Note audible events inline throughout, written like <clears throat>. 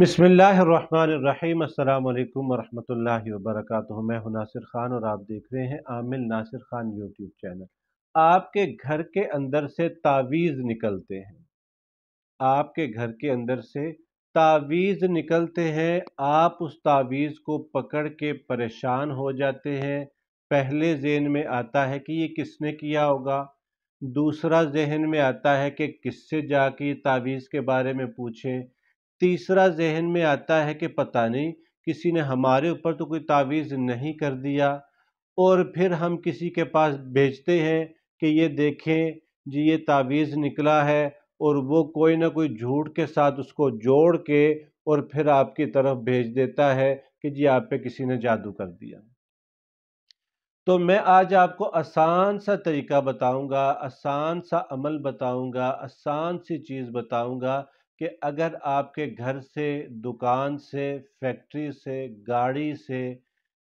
बसमीम् अल्लाम वरहमल वर्क मैं हूं नासिर ख़ान और आप देख रहे हैं आमिल नासिर ख़ान यूट्यूब चैनल आपके घर के अंदर से तावीज़ निकलते हैं आपके घर के अंदर से तावीज़ निकलते हैं आप उस तावीज़ को पकड़ के परेशान हो जाते हैं पहले जहन में आता है कि ये किसने किया होगा दूसरा जहन में आता है कि किससे जाके तावीज़ के बारे में पूछें तीसरा जहन में आता है कि पता नहीं किसी ने हमारे ऊपर तो कोई तावीज़ नहीं कर दिया और फिर हम किसी के पास भेजते हैं कि ये देखें जी ये तावीज़ निकला है और वो कोई ना कोई झूठ के साथ उसको जोड़ के और फिर आपकी तरफ भेज देता है कि जी आप पे किसी ने जादू कर दिया तो मैं आज आपको आसान सा तरीका बताऊंगा आसान सा अमल बताऊंगा आसान सी चीज़ बताऊंगा कि अगर आपके घर से दुकान से फैक्ट्री से गाड़ी से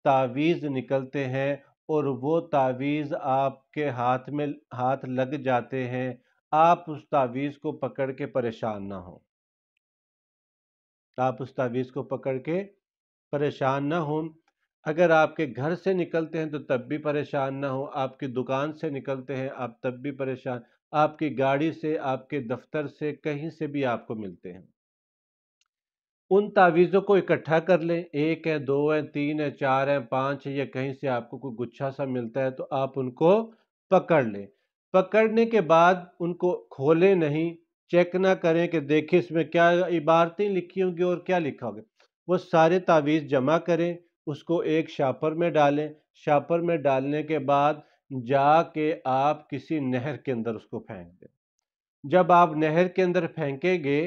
तावीज़ निकलते हैं और वो तावीज़ आपके हाथ में हाथ लग जाते हैं आप उस तावीज़ को पकड़ के परेशान ना हो आप उस तावीज़ को पकड़ के परेशान ना हो अगर आपके घर से निकलते हैं तो तब भी परेशान ना हो आपकी दुकान से निकलते हैं आप तब भी परेशान आपकी गाड़ी से आपके दफ्तर से कहीं से भी आपको मिलते हैं उन तावीज़ों को इकट्ठा कर लें एक है दो है तीन है चार है पाँच है या कहीं से आपको कोई गुच्छा सा मिलता है तो आप उनको पकड़ लें पकड़ने के बाद उनको खोलें नहीं चेक ना करें कि देखिए इसमें क्या इबारतें लिखी होंगी और क्या लिखा होगा वो सारे तावीज़ जमा करें उसको एक शापर में डालें शापर में डालने के बाद जाके आप किसी नहर के अंदर उसको फेंक दें जब आप नहर के अंदर फेंकेंगे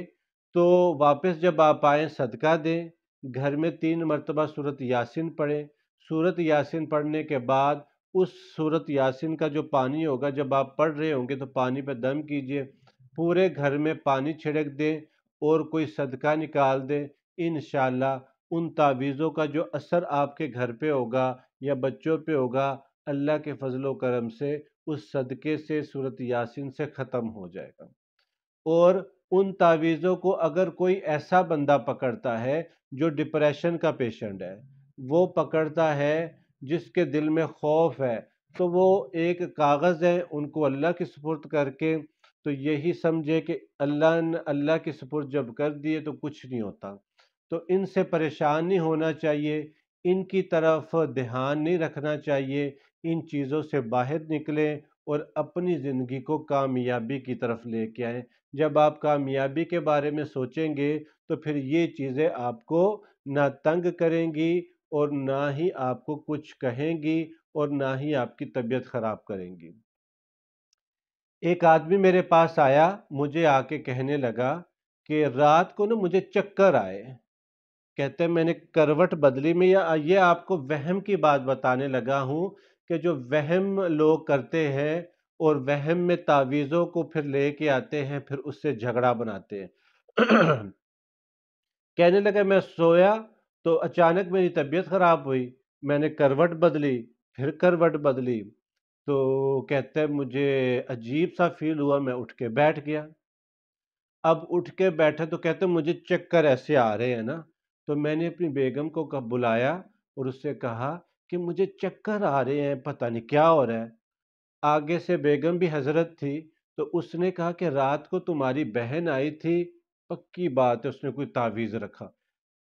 तो वापस जब आप आए सदका दें घर में तीन मरतबा सूरत यासिन पढ़ें सूरत यासिन पढ़ने के बाद उस सूरत यासिन का जो पानी होगा जब आप पढ़ रहे होंगे तो पानी पर दम कीजिए पूरे घर में पानी छिड़क दें और कोई सदका निकाल दें इन उन तावीज़ों का जो असर आपके घर पे होगा या बच्चों पे होगा अल्लाह के फजल करम से उस सदक़े से सूरत यासिन से ख़त्म हो जाएगा और उन तावीज़ों को अगर कोई ऐसा बंदा पकड़ता है जो डिप्रेशन का पेशेंट है वो पकड़ता है जिसके दिल में खौफ है तो वो एक कागज़ है उनको अल्लाह की सपुर्द करके तो यही समझे कि अल्लाह ने अल्लाह के सपुर्द जब कर दिए तो कुछ नहीं होता तो इनसे परेशान नहीं होना चाहिए इनकी तरफ ध्यान नहीं रखना चाहिए इन चीज़ों से बाहर निकलें और अपनी ज़िंदगी को कामयाबी की तरफ ले आए आएँ जब आप कामयाबी के बारे में सोचेंगे तो फिर ये चीज़ें आपको ना तंग करेंगी और ना ही आपको कुछ कहेंगी और ना ही आपकी तबीयत ख़राब करेंगी एक आदमी मेरे पास आया मुझे आके कहने लगा कि रात को ना मुझे चक्कर आए कहते मैंने करवट बदली में या ये आपको वहम की बात बताने लगा हूँ कि जो वहम लोग करते हैं और वहम में तावीज़ों को फिर ले के आते हैं फिर उससे झगड़ा बनाते हैं <clears throat> कहने लगे मैं सोया तो अचानक मेरी तबीयत ख़राब हुई मैंने करवट बदली फिर करवट बदली तो कहते मुझे अजीब सा फील हुआ मैं उठ के बैठ गया अब उठ के बैठे तो कहते मुझे चक्कर ऐसे आ रहे हैं ना तो मैंने अपनी बेगम को बुलाया और उससे कहा कि मुझे चक्कर आ रहे हैं पता नहीं क्या हो रहा है आगे से बेगम भी हजरत थी तो उसने कहा कि रात को तुम्हारी बहन आई थी पक्की बात है उसने कोई तावीज़ रखा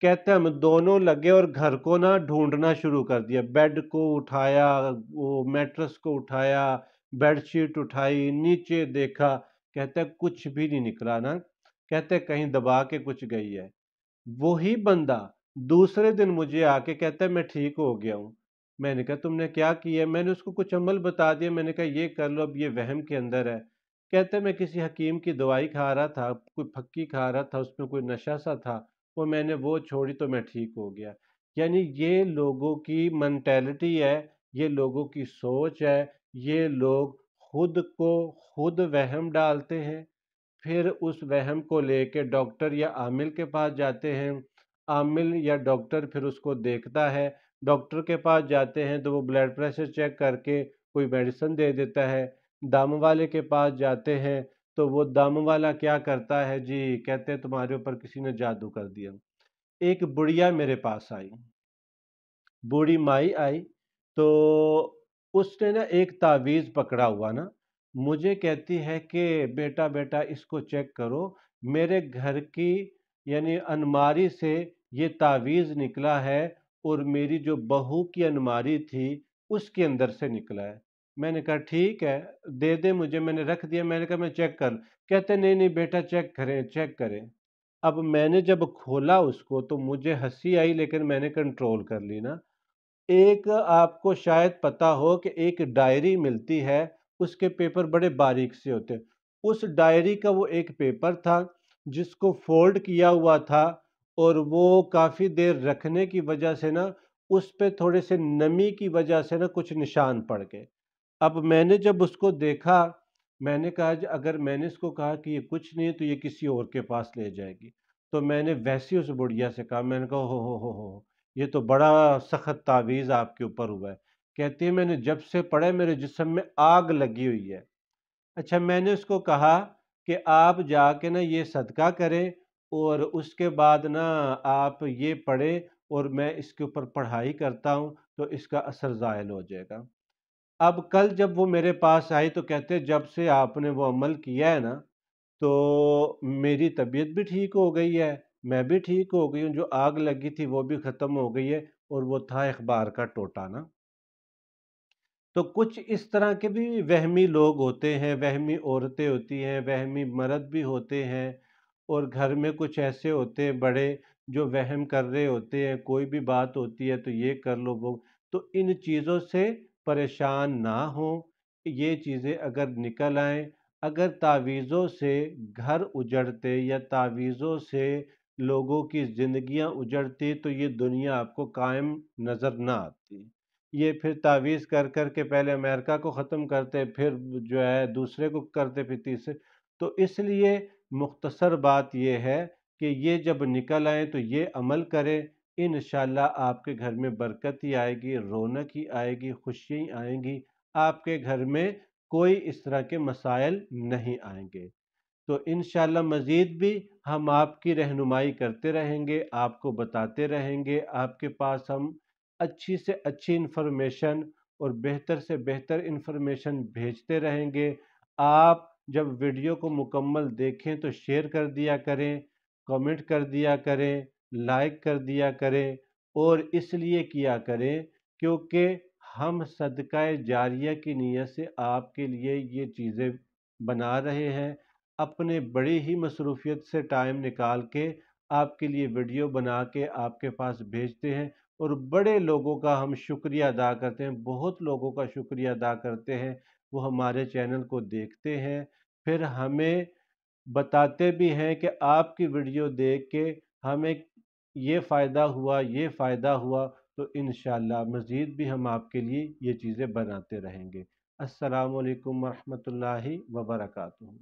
कहते हम दोनों लगे और घर को ना ढूंढना शुरू कर दिया बेड को उठाया वो मैट्रस को उठाया बेडशीट उठाई नीचे देखा कहते कुछ भी नहीं निकला ना कहते कहीं दबा के कुछ गई है वही बंदा दूसरे दिन मुझे आके कहता है मैं ठीक हो गया हूँ मैंने कहा तुमने क्या किया मैंने उसको कुछ अमल बता दिया मैंने कहा ये कर लो अब ये वहम के अंदर है कहते मैं किसी हकीम की दवाई खा रहा था कोई फक्की खा रहा था उसमें कोई नशा सा था वो मैंने वो छोड़ी तो मैं ठीक हो गया यानी ये लोगों की मैंटेलिटी है ये लोगों की सोच है ये लोग खुद को खुद वहम डालते हैं फिर उस वहम को लेके डॉक्टर या आमिल के पास जाते हैं आमिल या डॉक्टर फिर उसको देखता है डॉक्टर के पास जाते हैं तो वो ब्लड प्रेशर चेक करके कोई मेडिसिन दे देता है दम वाले के पास जाते हैं तो वो दम वाला क्या करता है जी कहते हैं तुम्हारे ऊपर किसी ने जादू कर दिया एक बुढ़िया मेरे पास आई बूढ़ी माई आई तो उसने ना एक तावीज़ पकड़ा हुआ ना मुझे कहती है कि बेटा बेटा इसको चेक करो मेरे घर की यानी अनमारी से ये तावीज़ निकला है और मेरी जो बहू की अनमारी थी उसके अंदर से निकला है मैंने कहा ठीक है दे दे मुझे मैंने रख दिया मैंने कहा मैं चेक कर कहते नहीं नहीं बेटा चेक करें चेक करें अब मैंने जब खोला उसको तो मुझे हंसी आई लेकिन मैंने कंट्रोल कर ली ना एक आपको शायद पता हो कि एक डायरी मिलती है उसके पेपर बड़े बारीक से होते हैं उस डायरी का वो एक पेपर था जिसको फोल्ड किया हुआ था और वो काफ़ी देर रखने की वजह से ना उस पे थोड़े से नमी की वजह से ना कुछ निशान पड़ गए अब मैंने जब उसको देखा मैंने कहा अगर मैंने इसको कहा कि ये कुछ नहीं है तो ये किसी और के पास ले जाएगी तो मैंने वैसे उस बुढ़िया से कहा मैंने कहा हो हो हो हो ये तो बड़ा सख्त तावीज़ आपके ऊपर हुआ है कहती है मैंने जब से पढ़ा मेरे जिसम में आग लगी हुई है अच्छा मैंने उसको कहा कि आप जाके ना ये सदका करें और उसके बाद ना आप ये पढ़ें और मैं इसके ऊपर पढ़ाई करता हूँ तो इसका असर ज़ायल हो जाएगा अब कल जब वो मेरे पास आई तो कहते जब से आपने वो अमल किया है ना तो मेरी तबीयत भी ठीक हो गई है मैं भी ठीक हो गई हूँ जो आग लगी थी वो भी ख़त्म हो गई है और वो था अखबार का टोटा ना तो कुछ इस तरह के भी वहमी लोग होते हैं वहमी औरतें होती हैं वहमी मर्द भी होते हैं और घर में कुछ ऐसे होते हैं बड़े जो वहम कर रहे होते हैं कोई भी बात होती है तो ये कर लो वो तो इन चीज़ों से परेशान ना हो ये चीज़ें अगर निकल आएँ अगर तावीज़ों से घर उजड़ते या तावीज़ों से लोगों की ज़िंदियाँ उजड़ती तो ये दुनिया आपको कायम नज़र ना आती ये फिर तावीज़ कर कर के पहले अमेरिका को ख़त्म करते फिर जो है दूसरे को करते फिर तीसरे तो इसलिए मुख्तसर बात यह है कि ये जब निकल आए तो ये अमल करें इन आपके घर में बरकत ही आएगी रौनक ही आएगी खुशी आएंगी आपके घर में कोई इस तरह के मसाइल नहीं आएंगे तो इन मज़ीद भी हम आपकी रहनुमाई करते रहेंगे आपको बताते रहेंगे आपके पास हम अच्छी से अच्छी इन्फॉर्मेशन और बेहतर से बेहतर इन्फॉर्मेशन भेजते रहेंगे आप जब वीडियो को मुकम्मल देखें तो शेयर कर दिया करें कमेंट कर दिया करें लाइक कर दिया करें और इसलिए किया करें क्योंकि हम सदका जारिया की नीयत से आपके लिए ये चीज़ें बना रहे हैं अपने बड़ी ही मसरूफियत से टाइम निकाल के आपके लिए वीडियो बना के आपके पास भेजते हैं और बड़े लोगों का हम शुक्रिया अदा करते हैं बहुत लोगों का शुक्रिया अदा करते हैं वो हमारे चैनल को देखते हैं फिर हमें बताते भी हैं कि आपकी वीडियो देख के हमें ये फ़ायदा हुआ ये फ़ायदा हुआ तो इन मज़ीद भी हम आपके लिए ये चीज़ें बनाते रहेंगे असलकम वरहमल वर्का